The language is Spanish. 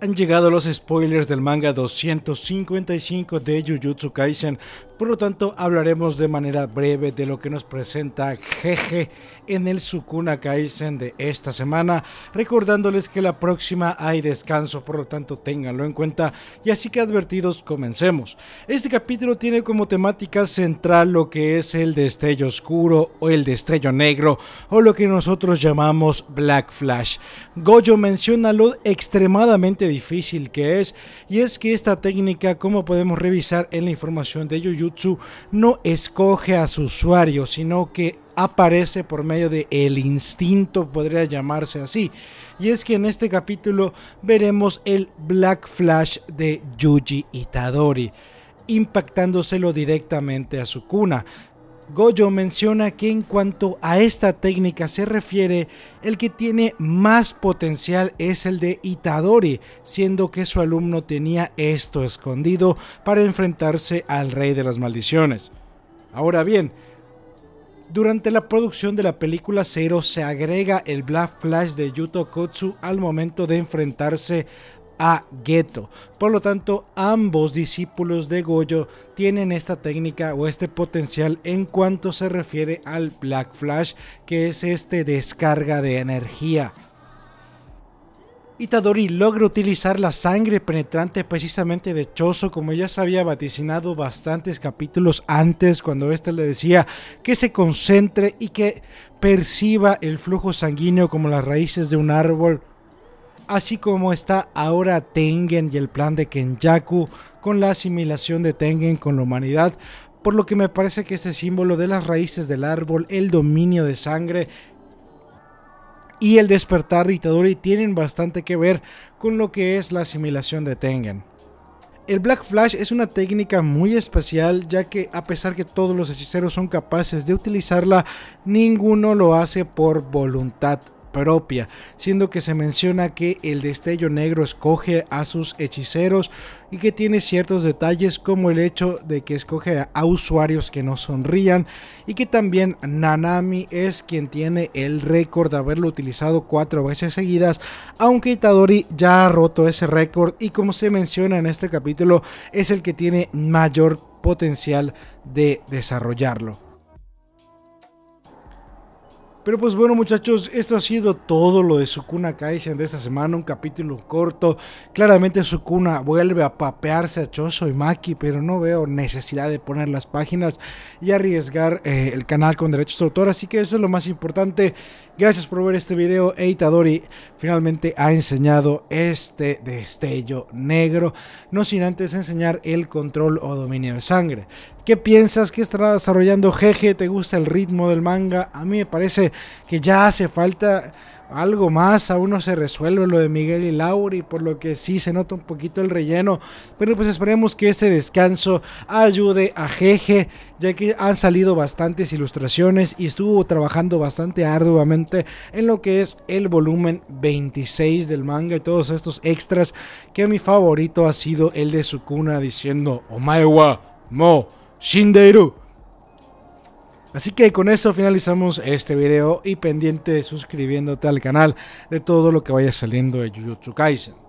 Han llegado los spoilers del manga 255 de Jujutsu Kaisen por lo tanto, hablaremos de manera breve de lo que nos presenta Jeje en el Sukuna Kaisen de esta semana, recordándoles que la próxima hay descanso, por lo tanto ténganlo en cuenta y así que advertidos comencemos. Este capítulo tiene como temática central lo que es el destello oscuro o el destello negro o lo que nosotros llamamos Black Flash. Goyo menciona lo extremadamente difícil que es y es que esta técnica, como podemos revisar en la información de Yuyu, no escoge a su usuario, sino que aparece por medio de el instinto, podría llamarse así. Y es que en este capítulo veremos el Black Flash de Yuji Itadori, impactándoselo directamente a su cuna. Goyo menciona que en cuanto a esta técnica se refiere, el que tiene más potencial es el de Itadori, siendo que su alumno tenía esto escondido para enfrentarse al rey de las maldiciones. Ahora bien, durante la producción de la película Zero se agrega el Black Flash de Yuto Kotsu al momento de enfrentarse a Gueto. Por lo tanto, ambos discípulos de Goyo tienen esta técnica o este potencial en cuanto se refiere al Black Flash, que es este descarga de energía. Itadori logra utilizar la sangre penetrante precisamente de Choso, como ya se había vaticinado bastantes capítulos antes, cuando éste le decía que se concentre y que perciba el flujo sanguíneo como las raíces de un árbol así como está ahora Tengen y el plan de Kenjaku con la asimilación de Tengen con la humanidad, por lo que me parece que este símbolo de las raíces del árbol, el dominio de sangre y el despertar Itadori tienen bastante que ver con lo que es la asimilación de Tengen. El Black Flash es una técnica muy especial ya que a pesar que todos los hechiceros son capaces de utilizarla, ninguno lo hace por voluntad propia, siendo que se menciona que el destello negro escoge a sus hechiceros y que tiene ciertos detalles como el hecho de que escoge a usuarios que no sonrían y que también Nanami es quien tiene el récord de haberlo utilizado cuatro veces seguidas, aunque Itadori ya ha roto ese récord y como se menciona en este capítulo es el que tiene mayor potencial de desarrollarlo. Pero pues bueno muchachos, esto ha sido todo lo de Sukuna Kaisen de esta semana, un capítulo corto. Claramente Sukuna vuelve a papearse a Choso y Maki, pero no veo necesidad de poner las páginas y arriesgar eh, el canal con derechos de autor, así que eso es lo más importante. Gracias por ver este video. Eitadori finalmente ha enseñado este destello negro, no sin antes enseñar el control o dominio de sangre. ¿Qué piensas que estará desarrollando jeje? ¿Te gusta el ritmo del manga? A mí me parece que ya hace falta algo más, aún no se resuelve lo de Miguel y Lauri, por lo que sí se nota un poquito el relleno, pero pues esperemos que este descanso ayude a Jeje, ya que han salido bastantes ilustraciones y estuvo trabajando bastante arduamente en lo que es el volumen 26 del manga y todos estos extras, que mi favorito ha sido el de Sukuna diciendo, Omaewa, mo, Shindeiru. Así que con eso finalizamos este video y pendiente suscribiéndote al canal de todo lo que vaya saliendo de Jujutsu Kaisen.